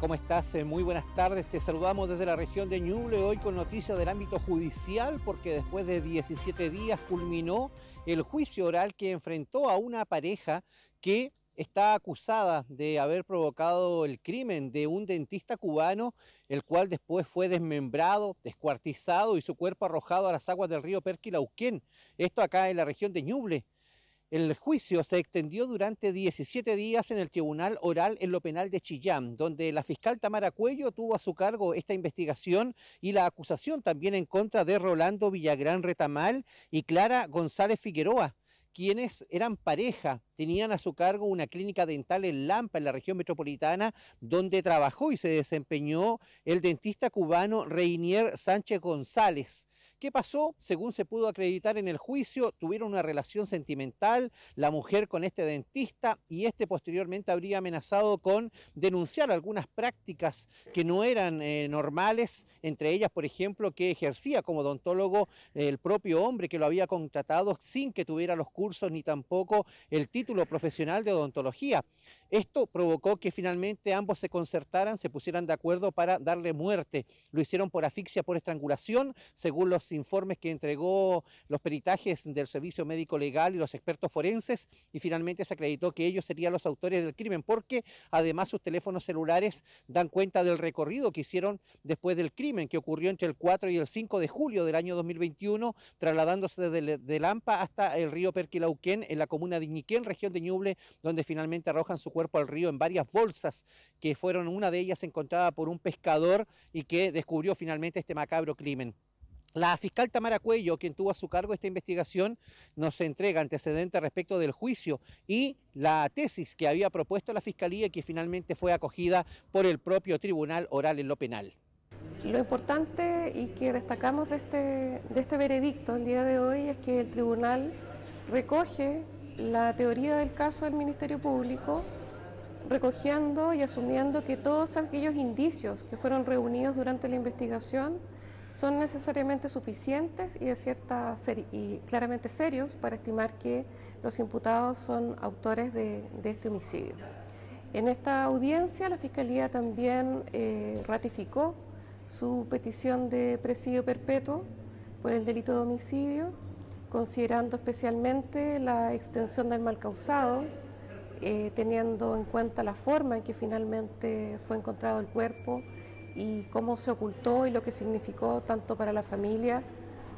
¿Cómo estás? Eh, muy buenas tardes. Te saludamos desde la región de Ñuble hoy con noticias del ámbito judicial porque después de 17 días culminó el juicio oral que enfrentó a una pareja que está acusada de haber provocado el crimen de un dentista cubano, el cual después fue desmembrado, descuartizado y su cuerpo arrojado a las aguas del río Perquilauquén. Esto acá en la región de Ñuble. El juicio se extendió durante 17 días en el Tribunal Oral en lo Penal de Chillán, donde la fiscal Tamara Cuello tuvo a su cargo esta investigación y la acusación también en contra de Rolando Villagrán Retamal y Clara González Figueroa quienes eran pareja, tenían a su cargo una clínica dental en Lampa, en la región metropolitana, donde trabajó y se desempeñó el dentista cubano Reinier Sánchez González. ¿Qué pasó? Según se pudo acreditar en el juicio, tuvieron una relación sentimental la mujer con este dentista y este posteriormente habría amenazado con denunciar algunas prácticas que no eran eh, normales, entre ellas, por ejemplo, que ejercía como odontólogo el propio hombre que lo había contratado sin que tuviera los cursos ni tampoco el título profesional de odontología. Esto provocó que finalmente ambos se concertaran, se pusieran de acuerdo para darle muerte. Lo hicieron por asfixia, por estrangulación, según los informes que entregó los peritajes del Servicio Médico Legal y los expertos forenses y finalmente se acreditó que ellos serían los autores del crimen porque además sus teléfonos celulares dan cuenta del recorrido que hicieron después del crimen que ocurrió entre el 4 y el 5 de julio del año 2021 trasladándose desde de Lampa hasta el río Perquilauquén en la comuna de Iñiquén, región de Ñuble, donde finalmente arrojan su cuerpo al río en varias bolsas que fueron una de ellas encontrada por un pescador y que descubrió finalmente este macabro crimen. La fiscal Tamara Cuello, quien tuvo a su cargo esta investigación, nos entrega antecedentes respecto del juicio y la tesis que había propuesto la fiscalía y que finalmente fue acogida por el propio Tribunal Oral en lo Penal. Lo importante y que destacamos de este, de este veredicto el día de hoy es que el tribunal recoge la teoría del caso del Ministerio Público, recogiendo y asumiendo que todos aquellos indicios que fueron reunidos durante la investigación son necesariamente suficientes y, de cierta y claramente serios para estimar que los imputados son autores de, este homicidio. En esta audiencia la Fiscalía también eh, ratificó su petición de presidio perpetuo por el delito de homicidio, considerando especialmente la extensión del mal causado, eh, teniendo en cuenta la forma en que finalmente fue encontrado el cuerpo y cómo se ocultó y lo que significó tanto para la familia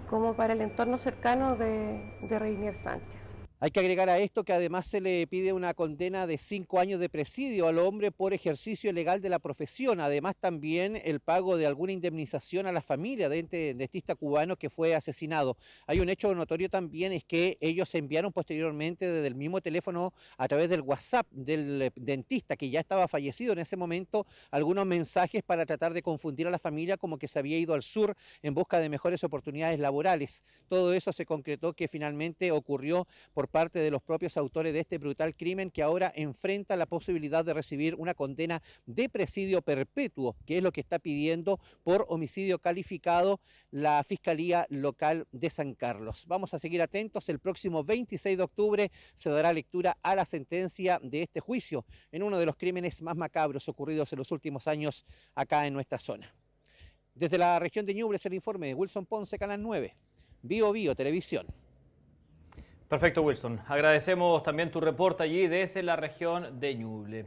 como para el entorno cercano de, de Sánchez. Hay que agregar a esto que además se le pide una condena de cinco años de presidio al hombre por ejercicio ilegal de la profesión, además también el pago de alguna indemnización a la familia de este dentista cubano que fue asesinado. Hay un hecho notorio también, es que ellos enviaron posteriormente desde el mismo teléfono a través del WhatsApp del dentista que ya estaba fallecido en ese momento algunos mensajes para tratar de confundir a la familia como que se había ido al sur en busca de mejores oportunidades laborales. Todo eso se concretó que finalmente ocurrió por parte de los propios autores de este brutal crimen que ahora enfrenta la posibilidad de recibir una condena de presidio perpetuo, que es lo que está pidiendo por homicidio calificado la Fiscalía Local de San Carlos. Vamos a seguir atentos, el próximo 26 de octubre se dará lectura a la sentencia de este juicio en uno de los crímenes más macabros ocurridos en los últimos años acá en nuestra zona. Desde la región de Ñubles el informe de Wilson Ponce, Canal 9, Bio Bio Televisión. Perfecto, Wilson. Agradecemos también tu reporte allí desde la región de Ñuble.